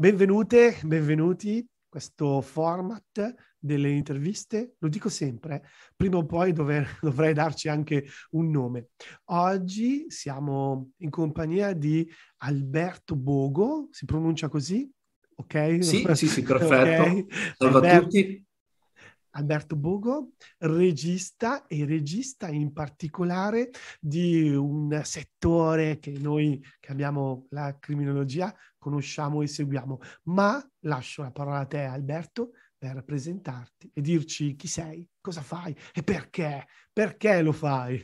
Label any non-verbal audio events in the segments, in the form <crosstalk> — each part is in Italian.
Benvenute, benvenuti questo format delle interviste, lo dico sempre, prima o poi dover, <laughs> dovrei darci anche un nome. Oggi siamo in compagnia di Alberto Bogo, si pronuncia così? Ok? Sì, sì, sì, <laughs> perfetto. Okay. Salve Alberto, a tutti. Alberto Bogo, regista e regista in particolare di un settore che noi che abbiamo la criminologia conosciamo e seguiamo, ma lascio la parola a te Alberto per presentarti e dirci chi sei, cosa fai e perché, perché lo fai.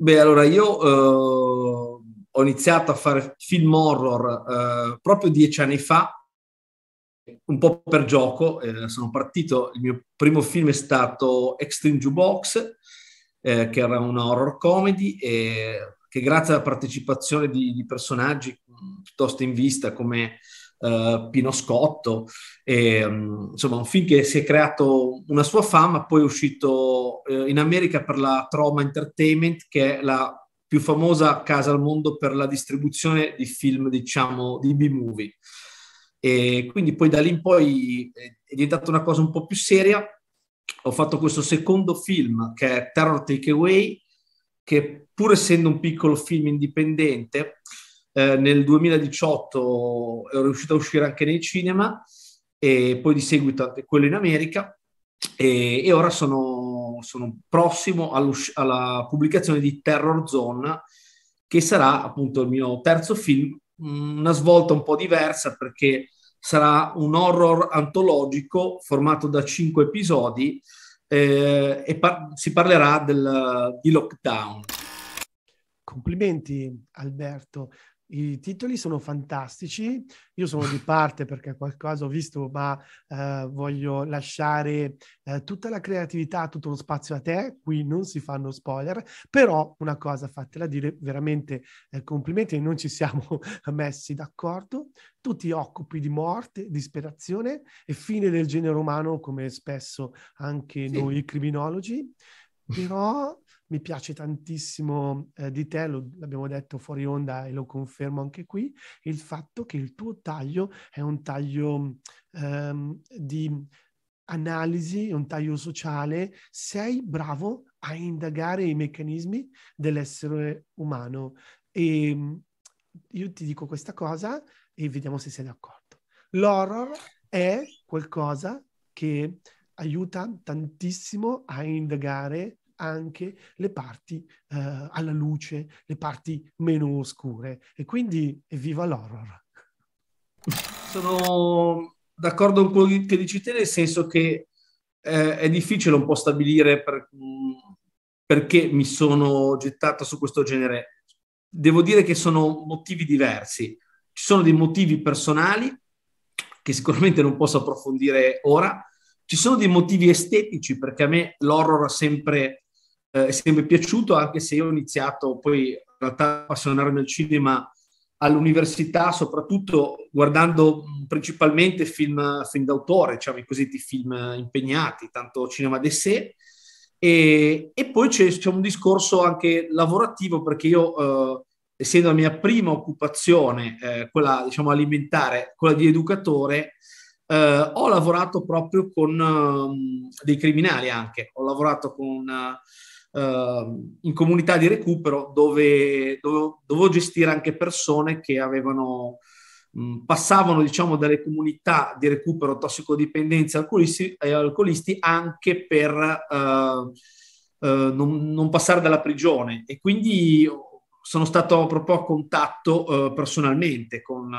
Beh, allora io eh, ho iniziato a fare film horror eh, proprio dieci anni fa un po' per gioco, eh, sono partito, il mio primo film è stato Extreme Jukebox, eh, che era una horror comedy, e che grazie alla partecipazione di, di personaggi mm, piuttosto in vista come eh, Pino Scotto, e, mm, insomma un film che si è creato una sua fama, poi è uscito eh, in America per la Trauma Entertainment, che è la più famosa casa al mondo per la distribuzione di film, diciamo, di B-movie. E quindi poi da lì in poi eh, è diventata una cosa un po' più seria. Ho fatto questo secondo film che è Terror Takeaway, che pur essendo un piccolo film indipendente, eh, nel 2018 ero riuscito a uscire anche nei cinema e poi di seguito anche quello in America e, e ora sono, sono prossimo alla pubblicazione di Terror Zone che sarà appunto il mio terzo film Mm, una svolta un po' diversa perché sarà un horror antologico formato da cinque episodi eh, e par- si parlerà del, di lockdown. Complimenti Alberto, i titoli sono fantastici. Io sono di <laughs> parte perché qualcosa ho visto, ma eh, voglio lasciare eh, tutta la creatività, tutto lo spazio a te. Qui non si fanno spoiler, però una cosa fatela dire, veramente eh, complimenti, non ci siamo <laughs> messi d'accordo. Tu ti occupi di morte, disperazione e fine del genere umano, come spesso anche sì. noi criminologi però mi piace tantissimo eh, di te, lo, l'abbiamo detto fuori onda e lo confermo anche qui, il fatto che il tuo taglio è un taglio ehm, di analisi, un taglio sociale, sei bravo a indagare i meccanismi dell'essere umano. E io ti dico questa cosa e vediamo se sei d'accordo. L'horror è qualcosa che aiuta tantissimo a indagare anche le parti eh, alla luce, le parti meno oscure. E quindi evviva l'horror! Sono d'accordo con quello che dici te, nel senso che eh, è difficile un po' stabilire per, perché mi sono gettato su questo genere. Devo dire che sono motivi diversi. Ci sono dei motivi personali che sicuramente non posso approfondire ora. Ci sono dei motivi estetici, perché a me l'horror ha sempre eh, è sempre piaciuto, anche se io ho iniziato poi in realtà a appassionarmi al cinema all'università, soprattutto guardando principalmente film, film d'autore, diciamo i cosiddetti film eh, impegnati, tanto cinema d'essè. E, e poi c'è, c'è, un discorso anche lavorativo, perché io, eh, essendo la mia prima occupazione, eh, quella diciamo alimentare, quella di educatore, eh, ho lavorato proprio con dei criminali anche, ho lavorato con eh, Ehm, in comunità di recupero dove dovevo, dovevo gestire anche persone che avevano passavano diciamo dalle comunità di recupero tossicodipendenze e alcolisti, alcolisti anche per uh, uh, non, non, passare dalla prigione e quindi sono stato proprio a contatto uh, personalmente con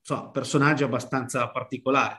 insomma, eh, personaggi abbastanza particolari.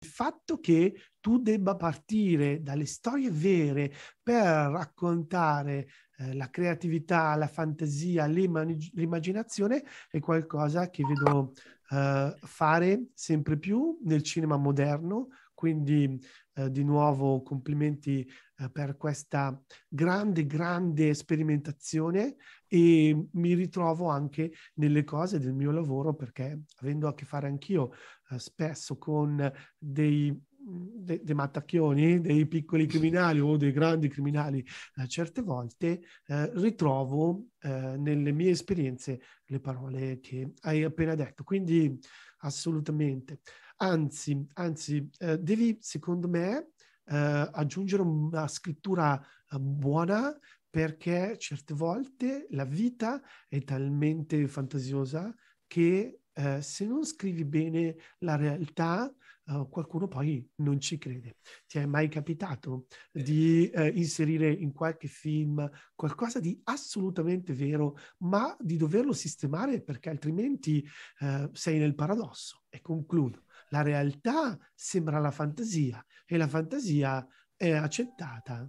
Il fatto che tu debba partire dalle storie vere per raccontare eh, la creatività, la fantasia, l'immaginazione, è qualcosa che vedo eh, fare sempre più nel cinema moderno. Quindi eh, di nuovo complimenti eh, per questa grande, grande sperimentazione e mi ritrovo anche nelle cose del mio lavoro perché avendo a che fare anch'io eh, spesso con dei dei de mattacchioni, dei piccoli criminali o dei grandi criminali, eh, certe volte eh, ritrovo eh, nelle mie esperienze le parole che hai appena detto. Quindi assolutamente. Anzi, anzi eh, devi, secondo me, eh, aggiungere una scrittura eh, buona perché certe volte la vita è talmente fantasiosa che se non scrivi bene la realtà, eh, qualcuno poi non ci crede. Ti è mai capitato eh. di eh, inserire in qualche film qualcosa di assolutamente vero, ma di doverlo sistemare perché altrimenti eh, sei nel paradosso? E concludo. La realtà sembra la fantasia e la fantasia è accettata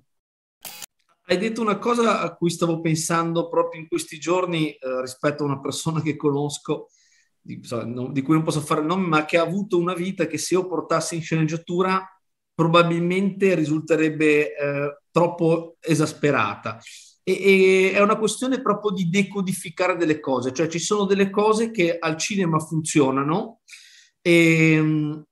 hai detto una cosa a cui stavo pensando proprio in questi giorni eh, rispetto a una persona che conosco di, di cui non posso fare il nome, ma che ha avuto una vita che se io portassi in sceneggiatura probabilmente risulterebbe eh, troppo esasperata. E, e, è una questione proprio di decodificare delle cose, cioè ci sono delle cose che al cinema funzionano e, ehm,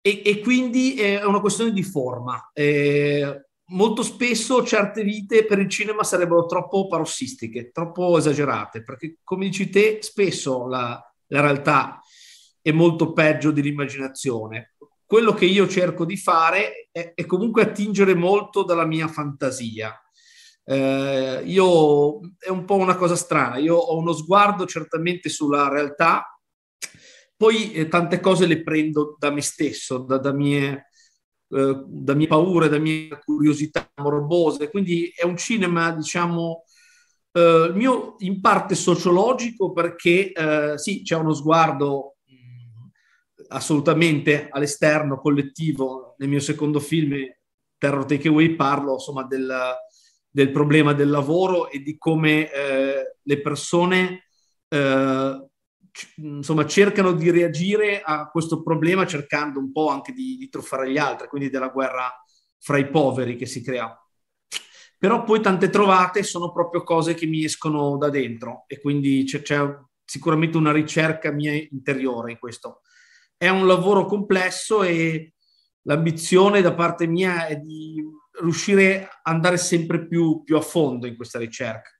e, e quindi è una questione di forma. Eh, molto spesso certe vite per il cinema sarebbero troppo parossistiche, troppo esagerate, perché come dici te, spesso la, la realtà è molto peggio dell'immaginazione. Quello che io cerco di fare è, è comunque attingere molto dalla mia fantasia. Eh, io è un po' una cosa strana, io ho uno sguardo certamente sulla realtà, poi eh, tante cose le prendo da me stesso, da, da mie, eh, da mie paure, da mie curiosità morbose. Quindi è un cinema, diciamo, eh, mio in parte sociologico perché eh, sì, c'è uno sguardo mh, mm, assolutamente all'esterno, collettivo. Nel mio secondo film, Terror Takeaway, parlo insomma del, del problema del lavoro e di come eh, le persone... Eh, insomma, cercano di reagire a questo problema cercando un po' anche di, di truffare gli altri, quindi della guerra fra i poveri che si crea. Però poi tante trovate sono proprio cose che mi escono da dentro e quindi c'è, c'è sicuramente una ricerca mia interiore in questo. È un lavoro complesso e l'ambizione da parte mia è di riuscire ad andare sempre più, più a fondo in questa ricerca.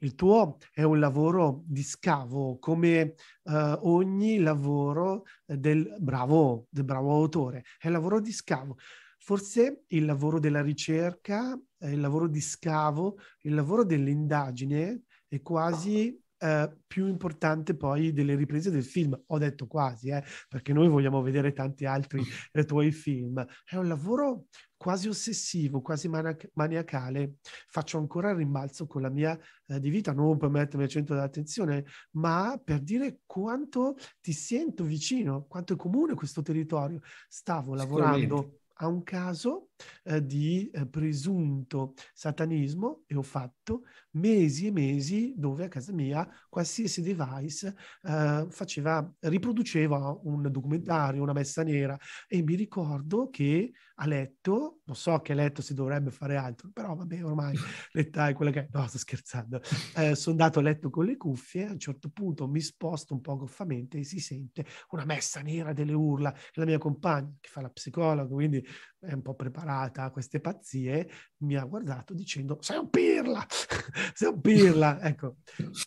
Il tuo è un lavoro di scavo, come uh, ogni lavoro del bravo, del bravo autore, è un lavoro di scavo. Forse il lavoro della ricerca, il lavoro di scavo, il lavoro dell'indagine è quasi eh, più importante poi delle riprese del film. Ho detto quasi, eh, perché noi vogliamo vedere tanti altri <laughs> eh, tuoi film. È un lavoro quasi ossessivo, quasi manac- maniacale. Faccio ancora il rimbalzo con la mia eh, di vita, non per mettermi al centro dell'attenzione, ma per dire quanto ti sento vicino, quanto è comune questo territorio. Stavo lavorando a un caso eh, di eh, presunto satanismo e ho fatto mesi e mesi dove a casa mia qualsiasi device eh, faceva, riproduceva un documentario, una messa nera e mi ricordo che a letto, non so che a letto si dovrebbe fare altro, però vabbè ormai <laughs> l'età è quella che è, no sto scherzando, eh, sono andato a letto con le cuffie, a un certo punto mi sposto un po' goffamente e si sente una messa nera delle urla, la mia compagna che fa la psicologa, quindi è un po' preparata a queste pazzie, mi ha guardato dicendo sei un pirla, <laughs> sei un pirla. ecco,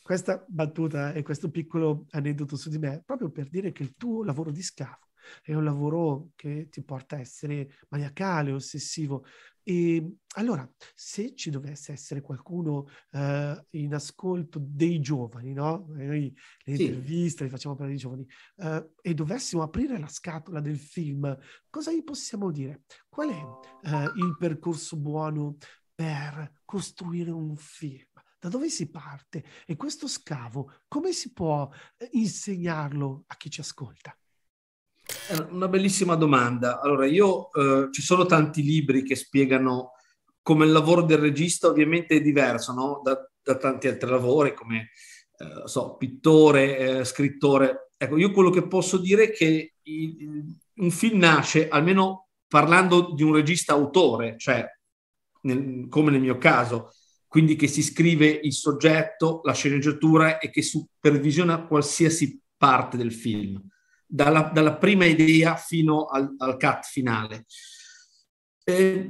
questa battuta e questo piccolo aneddoto su di me, proprio per dire che il tuo lavoro di scafo è un lavoro che ti porta a essere maniacale, ossessivo. E ehm, allora, se ci dovesse essere qualcuno eh, in ascolto dei giovani, no? Noi le sì. interviste le facciamo per i giovani, eh, e dovessimo aprire la scatola del film, cosa gli possiamo dire? Qual è eh, il percorso buono per costruire un film? Da dove si parte? E questo scavo, come si può eh, insegnarlo a chi ci ascolta? Eh, una bellissima domanda. Allora, io eh, ci sono tanti libri che spiegano come il lavoro del regista ovviamente è diverso no? da, da, tanti altri lavori, come eh, so, pittore, eh, scrittore. Ecco, io quello che posso dire è che il, un film nasce, almeno parlando di un regista autore, cioè nel, come nel mio caso, quindi che si scrive il soggetto, la sceneggiatura e che supervisiona qualsiasi parte del film dalla, dalla prima idea fino al, al cut finale. Eh,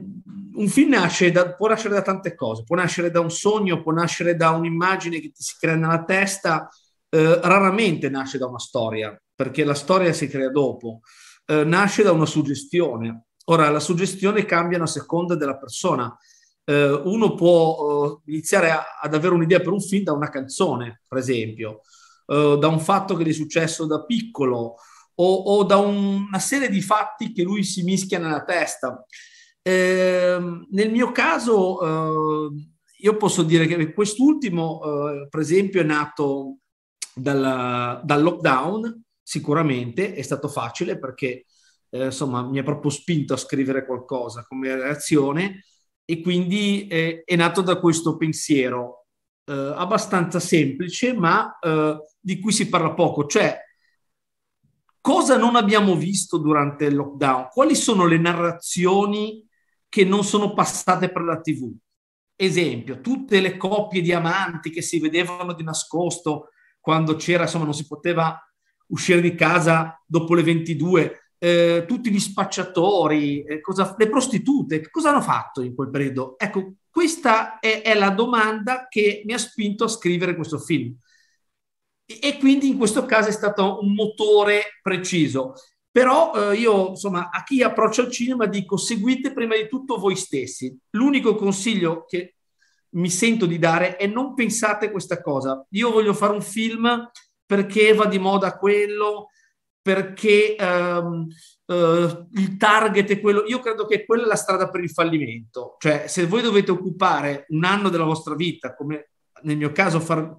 un film nasce da, può nascere da tante cose, può nascere da un sogno, può nascere da un'immagine che ti si crea nella testa, eh, raramente nasce da una storia, perché la storia si crea dopo, eh, nasce da una suggestione. Ora, la suggestione cambia a seconda della persona. Eh, uno può eh, iniziare a, ad avere un'idea per un film da una canzone, per esempio, eh, da un fatto che gli è successo da piccolo, o, o da un, una serie di fatti che lui si mischia nella testa. Eh, nel mio caso, eh, io posso dire che quest'ultimo, eh, per esempio, è nato dal, dal, lockdown, sicuramente è stato facile perché eh, insomma mi ha proprio spinto a scrivere qualcosa come reazione e quindi è nato da questo pensiero eh, abbastanza semplice ma eh, di cui si parla poco, cioè Cosa non abbiamo visto durante il lockdown? Quali sono le narrazioni che non sono passate per la TV? Esempio, tutte le coppie di amanti che si vedevano di nascosto quando c'era, insomma, non si poteva uscire di casa dopo le 22, eh, tutti gli spacciatori, eh, cosa, le prostitute, cosa hanno fatto in quel periodo? Ecco, questa è, è la domanda che mi ha spinto a scrivere questo film e quindi in questo caso è stato un motore preciso. Però eh, io, insomma, a chi approccia il cinema dico seguite prima di tutto voi stessi. L'unico consiglio che mi sento di dare è non pensate questa cosa. Io voglio fare un film perché va di moda quello, perché ehm, eh, il target è quello. Io credo che quella è la strada per il fallimento. Cioè, se voi dovete occupare un anno della vostra vita, come nel mio caso far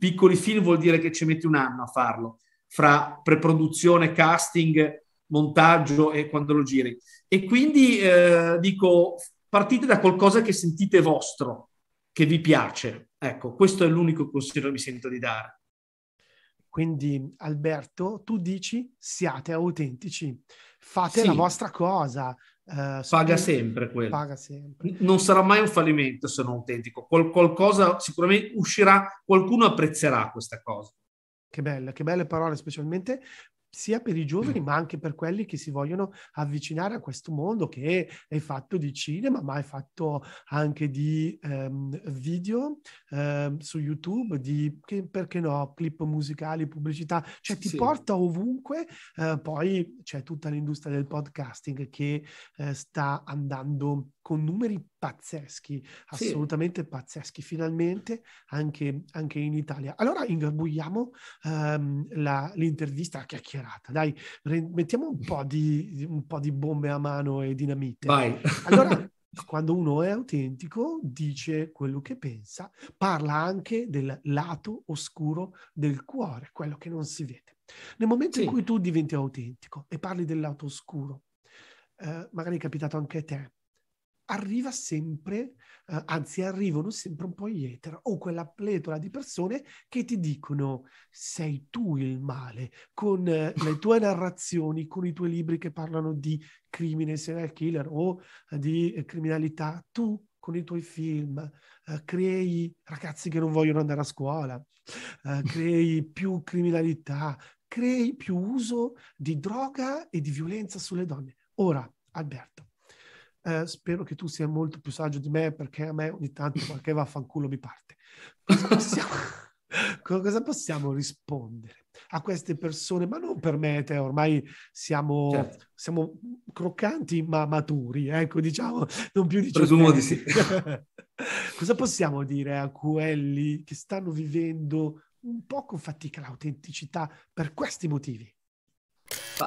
piccoli film vuol dire che ci metti un anno a farlo, fra preproduzione, casting, montaggio e quando lo giri. E quindi eh, dico, partite da qualcosa che sentite vostro, che vi piace. Ecco, questo è l'unico consiglio che mi sento di dare. Quindi Alberto, tu dici siate autentici, fate sì. la vostra cosa, Uh, paga sempre quello. Paga sempre. Non sarà mai un fallimento se non autentico. Qual- qualcosa sicuramente uscirà, qualcuno apprezzerà questa cosa. Che belle, che belle parole, specialmente sia per i giovani mm. ma anche per quelli che si vogliono avvicinare a questo mondo che è fatto di cinema ma è fatto anche di ehm, video ehm, su YouTube, di che, perché no, clip musicali, pubblicità, cioè ti sì. porta ovunque, eh, poi c'è tutta l'industria del podcasting che eh, sta andando con numeri pazzeschi, sì. assolutamente pazzeschi, finalmente anche, anche, in Italia. Allora ingarbugliamo um, la, l'intervista, la chiacchierata, dai, re, mettiamo un po, di, un po, di, bombe a mano e dinamite. Vai. Allora, <laughs> quando uno è autentico, dice quello che pensa, parla anche del lato oscuro del cuore, quello che non si vede. Nel momento sì. in cui tu diventi autentico e parli del lato oscuro, eh, magari è capitato anche a te, arriva sempre, eh, anzi arrivano sempre un po' gli etero o quella pletora di persone che ti dicono sei tu il male, con eh, <laughs> le tue narrazioni, con i tuoi libri che parlano di crimine serial killer o eh, di criminalità, tu con i tuoi film, eh, crei ragazzi che non vogliono andare a scuola, eh, crei <laughs> più criminalità, crei più uso di droga e di violenza sulle donne. Ora, Alberto, eh, spero che tu sia molto più saggio di me perché a me ogni tanto qualche vaffanculo mi parte. Cosa possiamo, <laughs> cosa possiamo rispondere a queste persone? Ma non per me, te, ormai siamo, certo. siamo croccanti ma maturi, ecco, diciamo, non più di Presumo di sì. <laughs> cosa possiamo dire a quelli che stanno vivendo un po' con fatica l'autenticità per questi motivi?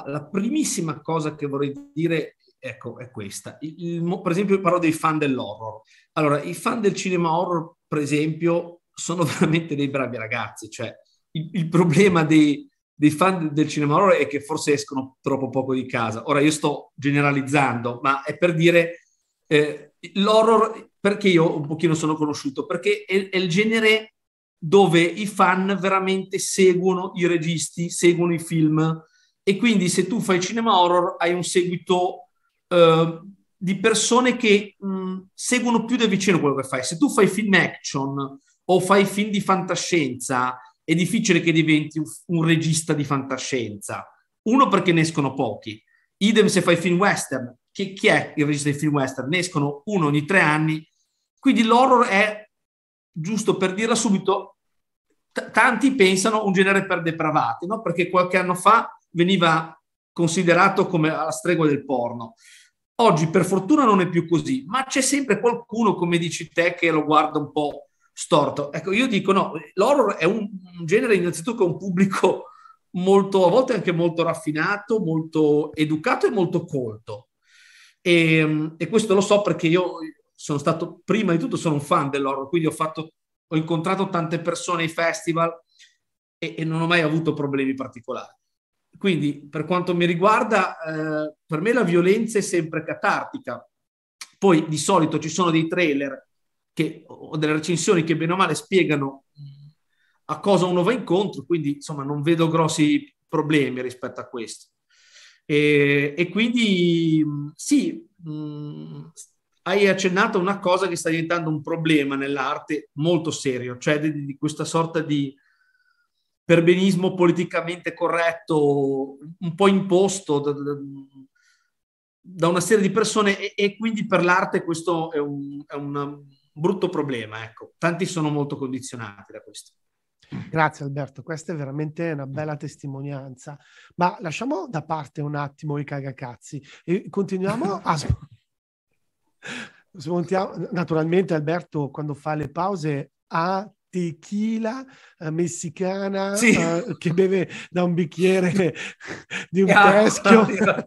La primissima cosa che vorrei dire ecco, è questa. Il, il, per esempio, parlo dei fan dell'horror. Allora, i fan del cinema horror, per esempio, sono <laughs> veramente dei bravi ragazzi. Cioè, il, il problema dei, dei, fan del cinema horror è che forse escono troppo poco di casa. Ora, io sto generalizzando, ma è per dire eh, l'horror, perché io un pochino sono conosciuto, perché è, è il genere dove i fan veramente seguono i registi, seguono i film. E quindi se tu fai cinema horror hai un seguito Ehm, di persone che mh, seguono più da vicino quello che fai. Se tu fai film action o fai film di fantascienza, è difficile che diventi un, un regista di fantascienza. Uno perché ne escono pochi. Idem se fai film western. Che, chi è il regista di film western? Ne escono uno ogni tre anni. Quindi l'horror è, giusto per dirla subito, t- tanti pensano un genere per depravati, no? perché qualche anno fa veniva considerato come la stregua del porno. Oggi per fortuna non è più così, ma c'è sempre qualcuno, come dici te, che lo guarda un po' storto. Ecco, io dico no, l'horror è un, genere innanzitutto che ha un pubblico molto, a volte anche molto raffinato, molto educato e molto colto. E, ehm, e, questo lo so perché io sono stato, prima di tutto sono un fan dell'horror, quindi ho, fatto, ho incontrato tante persone ai festival e, e non ho mai avuto problemi particolari. Quindi, per quanto mi riguarda, eh, per me la violenza è sempre catartica. Poi di solito ci sono dei trailer che, o delle recensioni che bene o male spiegano mm, a cosa uno va incontro, quindi insomma non vedo grossi problemi rispetto a questo. E, e quindi mm, sì, mh, mm, hai accennato a una cosa che sta diventando un problema nell'arte molto serio, cioè di, di questa sorta di perbenismo politicamente corretto, un po' imposto da, da una serie di persone e, e, quindi per l'arte questo è un, è un brutto problema. Ecco. Tanti sono molto condizionati da questo. Grazie Alberto, questa è veramente una bella testimonianza. Ma lasciamo da parte un attimo i cagacazzi e continuiamo a... <laughs> Smontiamo. Naturalmente Alberto quando fa le pause ha tequila eh, messicana sì. uh, che beve da un bicchiere <laughs> di un yeah, teschio. <laughs>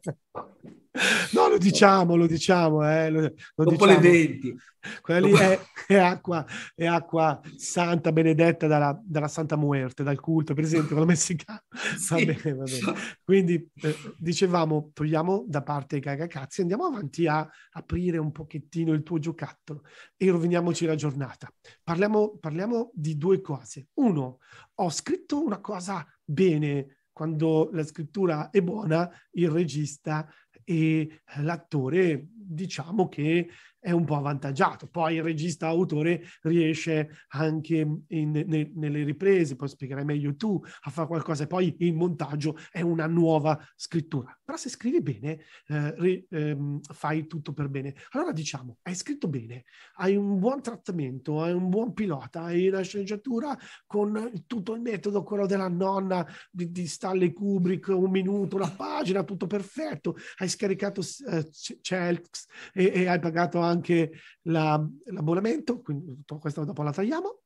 No, lo diciamo, lo diciamo. Eh, lo, lo Dopo diciamo. le 20. Quella lì è, è, acqua, è acqua santa, benedetta dalla, dalla Santa Muerte, dal culto, per esempio, quello messicano. <laughs> Sì. Va bene, va bene. Quindi eh, dicevamo, togliamo da parte i cagacazzi, andiamo avanti a aprire un pochettino il tuo giocattolo e roviniamoci la giornata. Parliamo, parliamo di due cose. Uno, ho scritto una cosa bene, quando la scrittura è buona, il regista e eh, l'attore diciamo che è un po' avvantaggiato. Poi il regista autore riesce anche in, ne, nelle riprese, poi spiegherai meglio tu, a fare qualcosa e poi il montaggio è una nuova scrittura. Però se scrivi bene, eh, re, ehm, fai tutto per bene. Allora diciamo, hai scritto bene, hai un buon trattamento, hai un buon pilota, hai la sceneggiatura con tutto il metodo, quello della nonna di, di Stanley Kubrick, un minuto, una pagina, tutto perfetto, hai scaricato eh, Celx e, e hai pagato anche anche la, l'abbonamento, quindi questa dopo la tagliamo.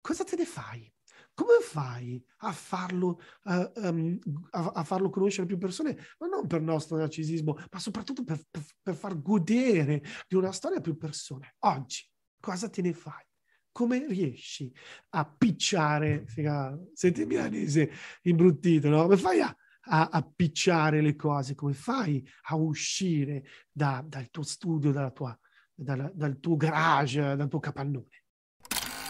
Cosa te ne fai? Come fai a farlo, uh, um, a, a farlo, conoscere più persone? Ma non per nostro narcisismo, ma soprattutto per, per, per far godere di una storia più persone. Oggi, cosa te ne fai? come riesci a picciare, figa, senti milanese imbruttito, no? Come fai a a appicciare le cose, come fai a uscire da, dal tuo studio, tua, dalla, dal tuo garage, dal tuo capannone?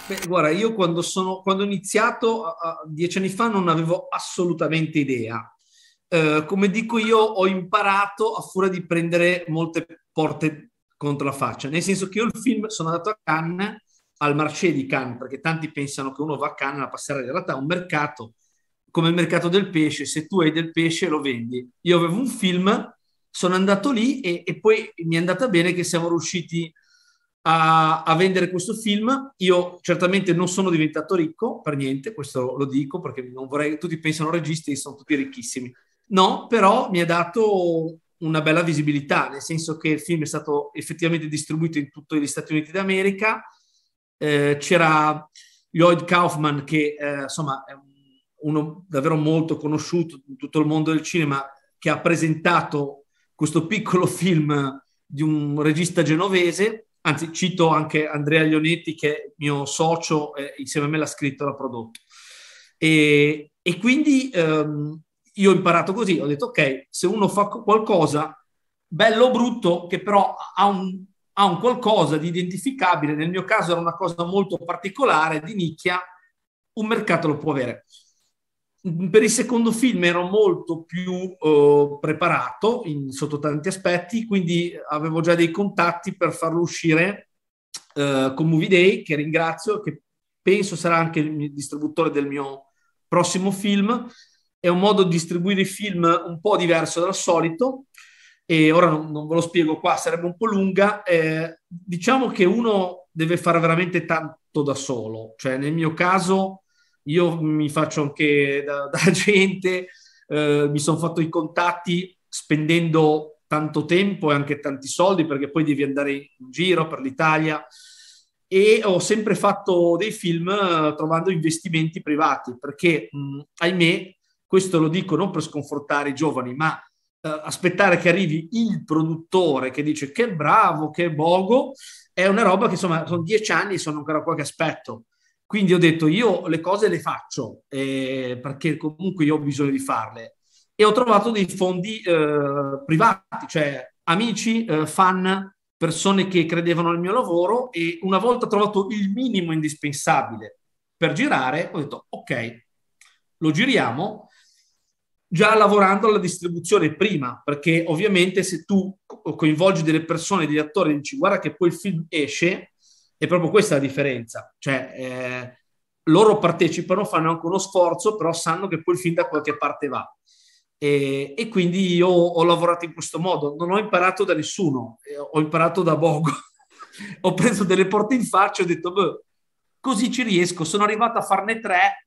Beh, guarda, io quando, sono, quando ho iniziato uh, dieci anni fa non avevo assolutamente idea. Uh, come dico io, ho imparato a furia di prendere molte porte contro la faccia, nel senso che io il film sono andato a Cannes, al marché di Cannes, perché tanti pensano che uno va a Cannes a passare in realtà è un mercato come il mercato del pesce, se tu hai del pesce lo vendi. Io avevo un film, sono andato lì e, e poi mi è andata bene che siamo riusciti a, a, vendere questo film. Io certamente non sono diventato ricco per niente, questo lo dico perché non vorrei, tutti pensano registi, sono tutti ricchissimi. No, però mi ha dato una bella visibilità, nel senso che il film è stato effettivamente distribuito in tutti gli Stati Uniti d'America. Eh, c'era Lloyd Kaufman che eh, insomma è un uno davvero molto conosciuto in tutto il mondo del cinema, che ha presentato questo piccolo film di un regista genovese, anzi cito anche Andrea Lionetti che è mio socio, eh, insieme a me l'ha scritto, e l'ha prodotto. E, e quindi ehm, io ho imparato così, ho detto ok, se uno fa qualcosa bello o brutto, che però ha un, ha un qualcosa di identificabile, nel mio caso era una cosa molto particolare, di nicchia, un mercato lo può avere per il secondo film ero molto più eh, preparato in, sotto tanti aspetti, quindi avevo già dei contatti per farlo uscire eh, con Movie Day, che ringrazio, che penso sarà anche il distributore del mio prossimo film. È un modo di distribuire i film un po' diverso dal solito, e ora non, non ve lo spiego qua, sarebbe un po' lunga. Eh, diciamo che uno deve fare veramente tanto da solo, cioè nel mio caso io mi faccio anche da, <laughs> da gente, eh, mi sono fatto i contatti spendendo tanto tempo e anche tanti soldi perché poi devi andare in giro per l'Italia e ho sempre fatto dei film eh, trovando investimenti privati perché mh, ahimè questo lo dico non per sconfortare i giovani ma eh, aspettare che arrivi il produttore che dice che bravo che bogo è una roba che insomma sono dieci anni e sono ancora qua che aspetto quindi ho detto io le cose le faccio eh, perché comunque io ho bisogno di farle e ho trovato dei fondi eh, privati, cioè amici, eh, fan, persone che credevano nel mio lavoro e una volta trovato il minimo indispensabile per girare ho detto ok, lo giriamo già lavorando alla distribuzione prima, perché ovviamente se tu coinvolgi delle persone, degli attori e dici guarda che poi il film esce, è proprio questa la differenza. Cioè, eh, loro partecipano, fanno anche uno sforzo, però sanno che poi il film da qualche parte va. E, e quindi io ho lavorato in questo modo, non ho imparato da nessuno, eh, ho imparato da Bogo. <laughs> ho preso delle porte in faccia e ho detto, beh, così ci riesco, sono arrivato a farne tre,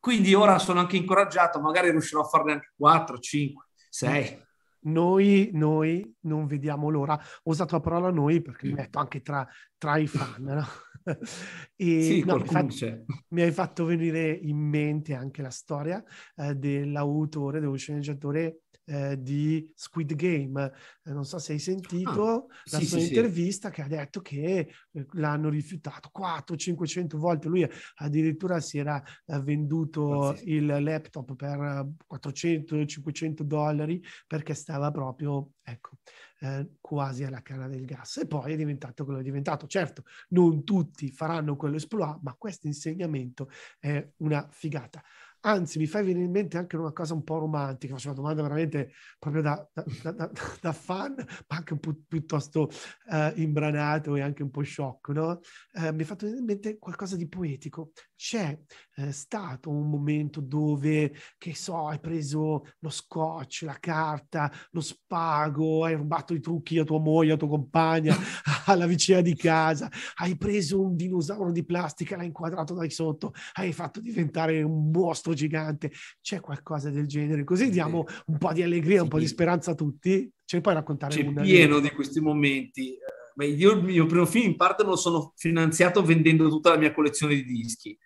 quindi ora sono anche incoraggiato, magari riuscirò a farne anche quattro, cinque, sei. Noi, noi non vediamo l'ora. Ho usato la parola noi perché mi metto anche tra, tra i fan. No? <laughs> e, sì, no, infatti, mi hai fatto venire in mente anche la storia eh, dell'autore, dello sceneggiatore eh, di Squid Game. Eh, non so se hai sentito ah, la sì, sua sì, intervista sì. che ha detto che eh, l'hanno rifiutato 400-500 volte. Lui addirittura si era eh, venduto ah, il laptop per 400-500 dollari perché stava proprio, ecco, eh, quasi alla canna del gas e poi è diventato quello che è diventato. Certo, non tutti faranno quello esploit, ma questo insegnamento è una figata. Anzi, mi fai venire in mente anche una cosa un po' romantica, faccio una domanda veramente proprio da, da, da, da fan, ma anche un po' piuttosto eh, imbranato e anche un po' sciocco, no? Eh, mi è fatto venire in mente qualcosa di poetico, c'è eh, stato un momento dove, che so, hai preso lo scotch, la carta, lo spago, hai rubato i trucchi a tua moglie, a tua compagna, <laughs> alla vicina di casa, hai preso un dinosauro di plastica, l'hai inquadrato da sotto, hai fatto diventare un mostro gigante. C'è qualcosa del genere. Così diamo un po' di allegria, un po' di speranza a tutti. Ce ne puoi raccontare C'è una? C'è pieno lì? di questi momenti. Eh, beh, io il mio primo film in parte me lo sono finanziato vendendo tutta la mia collezione di dischi.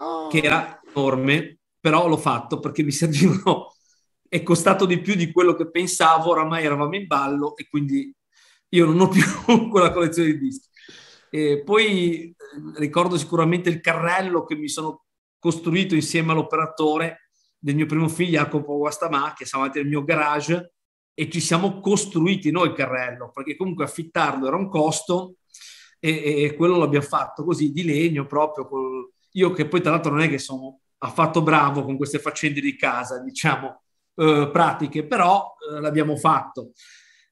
Ah. che era enorme, però l'ho fatto perché mi <laughs> servivano, è costato di più di quello che pensavo, oramai eravamo in ballo e quindi io non ho più <laughs> quella collezione di dischi. E poi eh, ricordo sicuramente il carrello che mi sono costruito insieme all'operatore del mio primo figlio, Jacopo Guastamà, che stava avanti nel mio garage, e ci siamo costruiti noi il carrello, perché comunque affittarlo era un costo e, e quello l'abbiamo fatto così di legno proprio col, io che poi tra l'altro non è che sono affatto bravo con queste faccende di casa, diciamo, eh, pratiche, però eh, l'abbiamo fatto.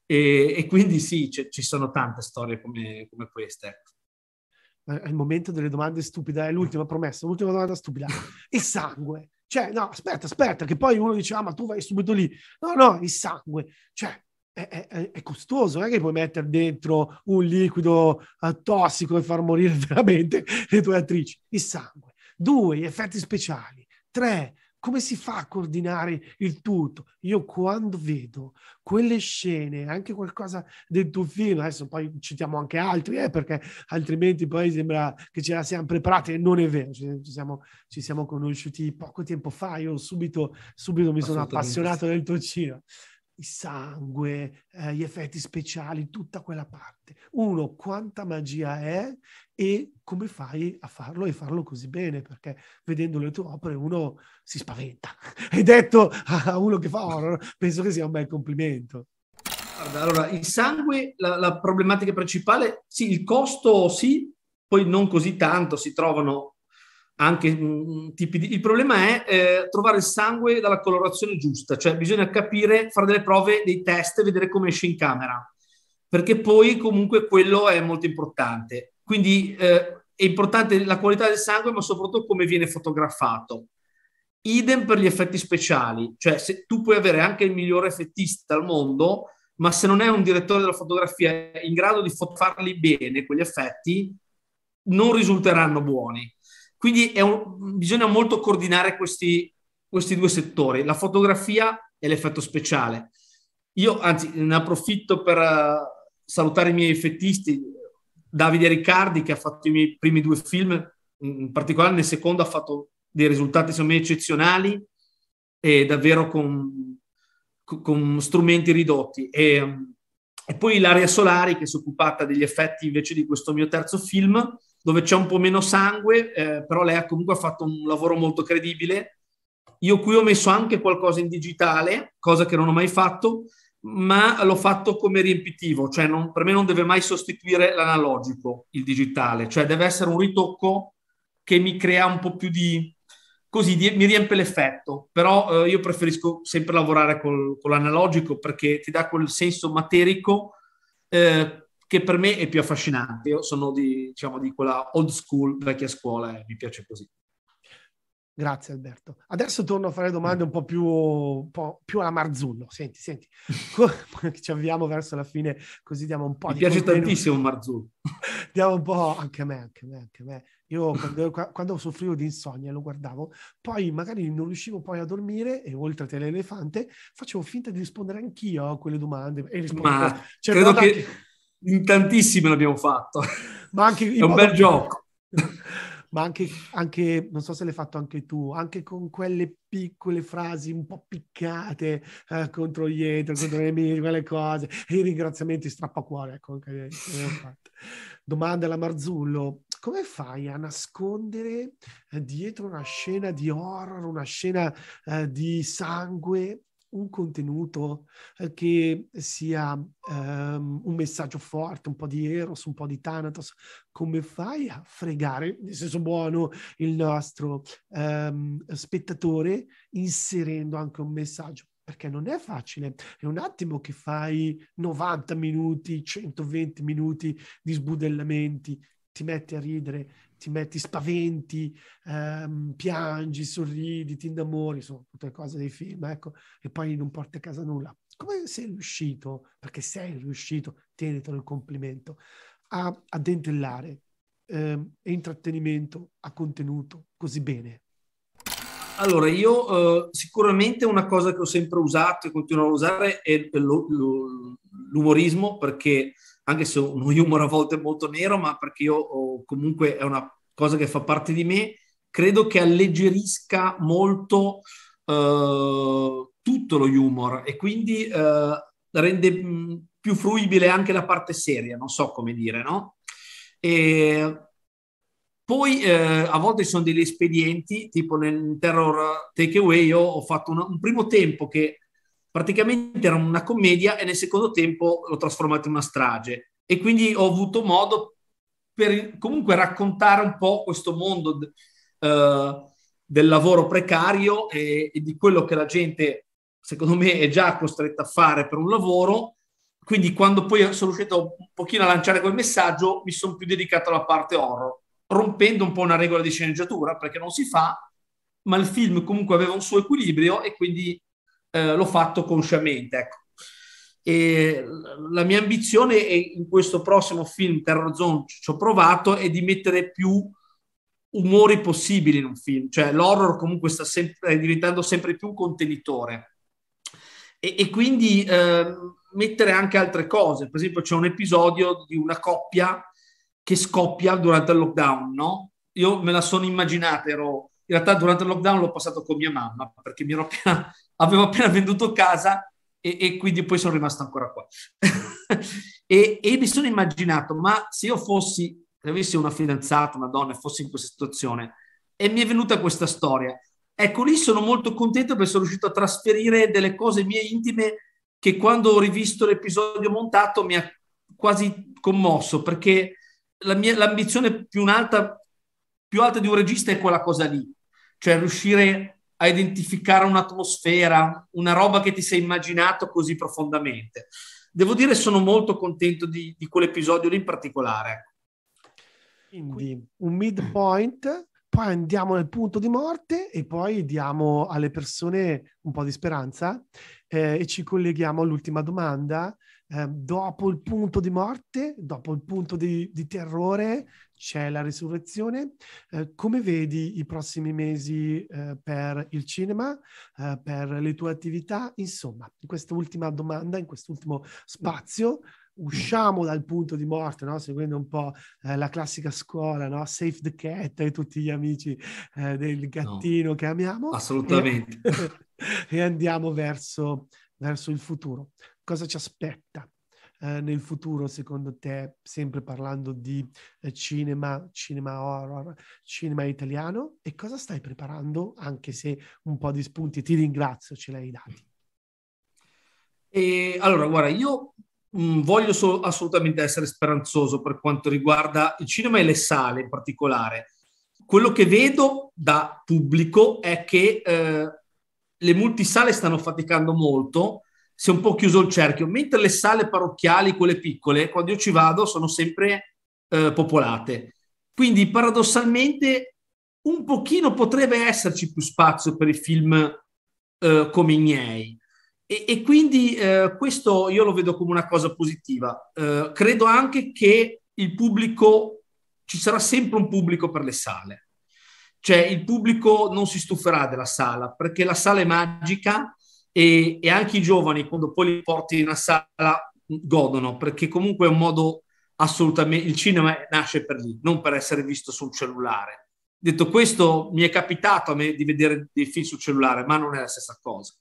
E, e quindi sì, c- ci sono tante storie come, come queste. Ecco. è il momento delle domande stupide, è l'ultima promessa, l'ultima domanda stupida. Il sangue. Cioè, no, aspetta, aspetta, che poi uno dice, ah, ma tu vai subito lì. No, no, il sangue. Cioè, è, è, è, costoso, non è che puoi mettere dentro un liquido eh, tossico e far morire <laughs> veramente le tue attrici. Il sangue. Due, gli effetti speciali. Tre, come si fa a coordinare il tutto? Io quando vedo quelle scene, anche qualcosa del tuo film, adesso poi citiamo anche altri, eh, perché altrimenti poi sembra che ce la siamo preparati e non è vero, ci siamo, ci siamo conosciuti poco tempo fa, io subito, subito mi sono appassionato del tuo cinema il sangue, eh, gli effetti speciali, tutta quella parte. Uno, quanta magia è e come fai a farlo e farlo così bene, perché vedendo le tue opere uno si spaventa. <laughs> Hai detto a uno che fa horror, penso che sia un bel complimento. Guarda, allora, il sangue, la, la problematica principale, sì, il costo sì, poi non così tanto, si trovano anche mm, mm, tipi di... Il problema è eh, trovare il sangue dalla colorazione giusta, cioè bisogna capire, fare delle prove, dei test, vedere come esce in camera, perché poi comunque quello è molto importante. Quindi eh, è importante la qualità del sangue, ma soprattutto come viene fotografato. Idem per gli effetti speciali, cioè se tu puoi avere anche il migliore effettista al mondo, ma se non è un direttore della fotografia in grado di farli bene quegli effetti, non risulteranno buoni. Quindi un, bisogna molto coordinare questi, questi due settori, la fotografia e l'effetto speciale. Io anzi ne approfitto per eh, salutare i miei effettisti, Davide Riccardi che ha fatto i miei primi due film, in particolare nel secondo ha fatto dei risultati secondo me eccezionali e davvero con, con strumenti ridotti. E, e poi Ilaria Solari che si è occupata degli effetti invece di questo mio terzo film dove c'è un po' meno sangue, eh, però lei ha comunque fatto un lavoro molto credibile. Io qui ho messo anche qualcosa in digitale, cosa che non ho mai fatto, ma l'ho fatto come riempitivo, cioè non, per me non deve mai sostituire l'analogico, il digitale, cioè deve essere un ritocco che mi crea un po' più di... così, di, mi riempie l'effetto, però eh, io preferisco sempre lavorare col, con l'analogico perché ti dà quel senso materico. Eh, che per me è più affascinante. Io sono di, diciamo, di quella old school, vecchia scuola e mi piace così. Grazie Alberto. Adesso torno a fare domande un po' più, un po più alla Marzullo. Senti, senti, <laughs> ci avviamo verso la fine così diamo un po'... Mi piace contenuto. tantissimo Marzullo. <laughs> Diamo un po' anche a me, anche a me, anche a me. Io quando, quando soffrivo di insonnia lo guardavo, poi magari non riuscivo poi a dormire e oltre a te l'elefante facevo finta di rispondere anch'io a quelle domande. E rispondevo, Ma cioè, credo che... Anche in tantissime l'abbiamo fatto. Ma anche <laughs> è un bel gioco. <laughs> Ma anche, anche, non so se l'hai fatto anche tu, anche con quelle piccole frasi un po' piccate eh, contro gli etro, contro le amici, quelle cose, e i ringraziamenti strappacuore. Ecco, che, che <laughs> Domanda alla Marzullo, come fai a nascondere eh, dietro una scena di horror, una scena eh, di sangue, un contenuto eh, che sia um, un messaggio forte, un po' di Eros, un po' di Thanatos, come fai a fregare, nel senso buono, il nostro um, spettatore inserendo anche un messaggio? Perché non è facile, è un attimo che fai 90 minuti, 120 minuti di sbudellamenti, ti metti a ridere, ti metti, spaventi, ehm, piangi, sorridi, ti innamori, sono tutte cose dei film, ecco, e poi non porti a casa nulla. Come sei riuscito, perché sei riuscito, tienitelo il complimento, a, a dentellare ehm, intrattenimento a contenuto così bene? Allora, io eh, sicuramente una cosa che ho sempre usato e continuo a usare è l'umorismo, perché anche se uno <laughs> humor a volte molto nero, ma perché io ho, oh, comunque è una cosa che fa parte di me, credo che alleggerisca molto eh, tutto lo humor e quindi eh, rende mm, più fruibile anche la parte seria, non so come dire, no? E poi eh, a volte sono degli espedienti, tipo nel Terror Takeaway io ho fatto una, un primo tempo che praticamente era una commedia e nel secondo tempo l'ho trasformata in una strage. E quindi ho avuto modo per comunque raccontare un po' questo mondo uh, del lavoro precario e, e, di quello che la gente, secondo me, è già costretta a fare per un lavoro. Quindi quando poi sono riuscito un pochino a lanciare quel messaggio, mi sono più dedicato alla parte horror, rompendo un po' una regola di sceneggiatura, perché non si fa, ma il film comunque aveva un suo equilibrio e quindi eh, l'ho fatto consciamente. Ecco. E la mia ambizione è in questo prossimo film, Terror Zone, ci ho provato, è di mettere più umori possibili in un film, cioè l'horror comunque sta sempre, diventando sempre più un contenitore. E, e quindi eh, mettere anche altre cose, per esempio c'è un episodio di una coppia che scoppia durante il lockdown, no? Io me la sono immaginata, ero in realtà durante il lockdown l'ho passato con mia mamma perché mi ero appena, <laughs> avevo appena venduto casa e, e quindi poi sono rimasto ancora qua. <laughs> e, e, mi sono immaginato, ma se io fossi, se avessi una fidanzata, una donna e fossi in questa situazione, e mi è venuta questa storia. Ecco, lì sono molto contento perché sono riuscito a trasferire delle cose mie intime che quando ho rivisto l'episodio montato mi ha quasi commosso perché la mia, l'ambizione più alta, più alta di un regista è quella cosa lì, cioè riuscire a identificare un'atmosfera, una roba che ti sei immaginato così profondamente. Devo dire sono molto contento di, di quell'episodio lì in particolare. Quindi un midpoint, poi andiamo nel punto di morte e poi diamo alle persone un po' di speranza eh, e ci colleghiamo all'ultima domanda Ehm, dopo il punto di morte, dopo il punto di, di terrore, c'è la risurrezione. Eh, come vedi i prossimi mesi eh, per il cinema, ehm, per le tue attività? Insomma, in questa ultima domanda, in quest'ultimo spazio, usciamo dal punto di morte, no? seguendo un po' eh, la classica scuola, no? Save the Cat e tutti gli amici eh, del gattino no, che amiamo. Assolutamente. E, <laughs> e andiamo verso, verso, il futuro cosa ci aspetta eh, nel futuro, secondo te, sempre parlando di eh, cinema, cinema horror, cinema italiano, e cosa stai preparando, anche se un po' di spunti, ti ringrazio, ce l'hai dati. E, allora, guarda, io mh, mm, voglio so- assolutamente essere speranzoso per quanto riguarda il cinema e le sale in particolare. Quello che vedo da pubblico è che eh, le multisale stanno faticando molto, si è un po' chiuso il cerchio, mentre le sale parrocchiali, quelle piccole, quando io ci vado sono sempre eh, popolate. Quindi paradossalmente un pochino potrebbe esserci più spazio per i film eh, come i miei. E, e quindi eh, questo io lo vedo come una cosa positiva. Eh, credo anche che il pubblico, ci sarà sempre un pubblico per le sale. Cioè il pubblico non si stuferà della sala perché la sala è magica, e, e anche i giovani quando poi li porti in una sala godono perché comunque è un modo assolutamente il cinema nasce per lì, non per essere visto sul cellulare. Detto questo, mi è capitato a me di vedere dei film sul cellulare, ma non è la stessa cosa.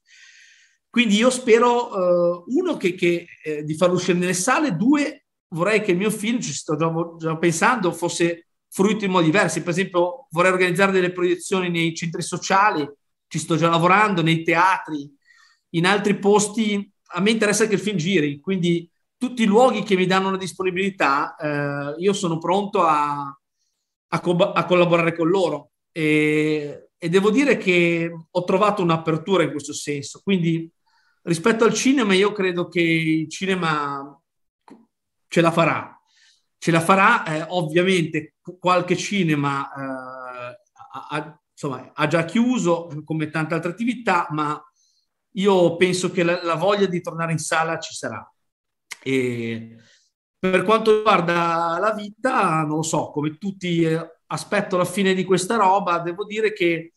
Quindi io spero, eh, uno, che, che eh, di farlo uscire nelle sale, due, vorrei che il mio film, ci sto già, già, pensando, fosse fruito in modi diversi. Per esempio, vorrei organizzare delle proiezioni nei centri sociali, ci sto già lavorando, nei teatri, in altri posti. A me interessa che il film giri, quindi tutti i luoghi che mi danno una disponibilità, eh, io sono pronto a, a, co- a collaborare con loro. E, e, devo dire che ho trovato un'apertura in questo senso. Quindi rispetto al cinema, io credo che il cinema ce la farà. Ce la farà, eh, ovviamente qualche cinema eh, ha, ha, insomma, ha già chiuso come tante altre attività, ma io penso che la, la voglia di tornare in sala ci sarà. E per quanto riguarda la vita, non lo so, come tutti eh, aspetto la fine di questa roba, devo dire che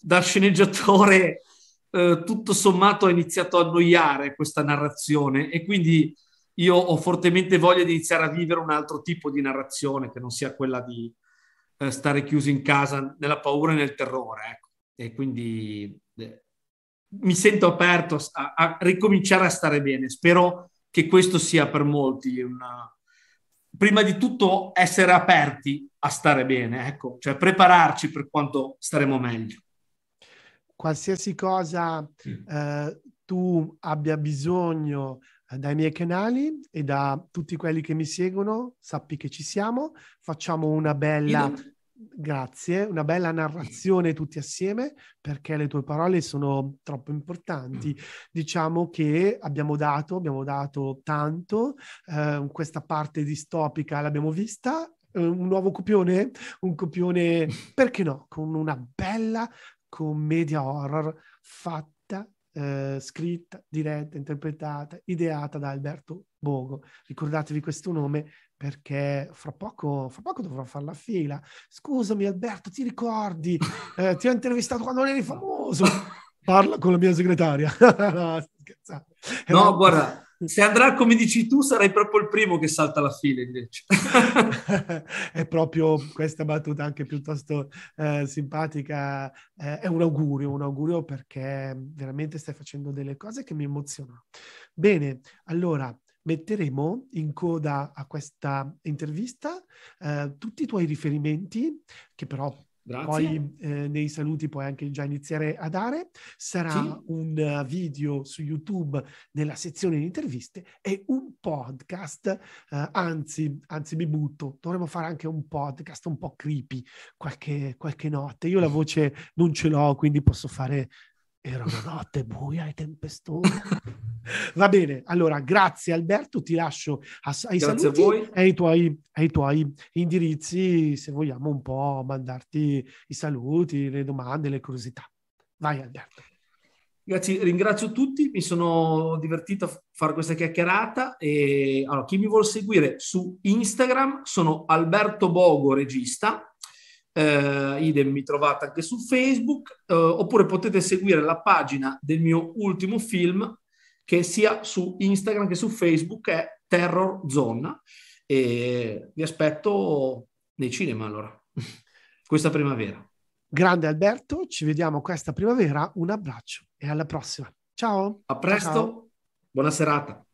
da sceneggiatore eh, tutto sommato ho iniziato a annoiare questa narrazione e quindi io ho fortemente voglia di iniziare a vivere un altro tipo di narrazione che non sia quella di eh, stare chiusi in casa nella paura e nel terrore. Ecco. E quindi mi sento aperto a, a, ricominciare a stare bene. Spero che questo sia per molti una... Prima di tutto essere aperti a stare bene, ecco, cioè prepararci per quanto staremo meglio. Qualsiasi cosa sì. Mm. eh, tu abbia bisogno eh, dai miei canali e da tutti quelli che mi seguono, sappi che ci siamo, facciamo una bella Grazie, una bella narrazione tutti assieme perché le tue parole sono troppo importanti. Mm. Diciamo che abbiamo dato, abbiamo dato tanto, eh, questa parte distopica l'abbiamo vista, eh, un nuovo copione, un copione, <laughs> perché no, con una bella commedia horror fatta, eh, scritta, diretta, interpretata, ideata da Alberto Bogo. Ricordatevi questo nome perché fra poco, fra poco, dovrò fare la fila. Scusami Alberto, ti ricordi? Eh, ti ho intervistato quando eri famoso. <laughs> Parla con la mia segretaria. <laughs> Eh, no, no guarda, se andrà come dici tu, sarai proprio il primo che salta la fila invece. <laughs> è proprio questa battuta anche piuttosto eh, simpatica. Eh, è un augurio, un augurio perché veramente stai facendo delle cose che mi emozionano. Bene, allora metteremo in coda a questa intervista eh, tutti i tuoi riferimenti, che però Grazie. Poi eh, nei saluti puoi anche già iniziare a dare. Sarà sì. un eh, video su YouTube nella sezione di interviste e un podcast. Eh, anzi, anzi, mi butto. Dovremmo fare anche un podcast un po' creepy qualche, qualche notte. Io la voce non ce l'ho, quindi posso fare era una notte buia e tempestosa. Va bene, allora grazie Alberto, ti lascio a, ai grazie voi. e ai tuoi, ai tuoi, indirizzi se vogliamo un po' mandarti i saluti, le domande, le curiosità. Vai Alberto. Ragazzi, ringrazio tutti, mi sono divertito a fare questa chiacchierata e allora, chi mi vuole seguire su Instagram sono Alberto Bogo Regista eh, idem mi trovate anche su Facebook, eh, oppure potete seguire la pagina del mio ultimo film che sia su Instagram che su Facebook è Terror Zone e vi aspetto nei cinema allora <laughs> questa primavera. Grande Alberto, ci vediamo questa primavera, un abbraccio e alla prossima. Ciao. A presto, ciao. buona serata.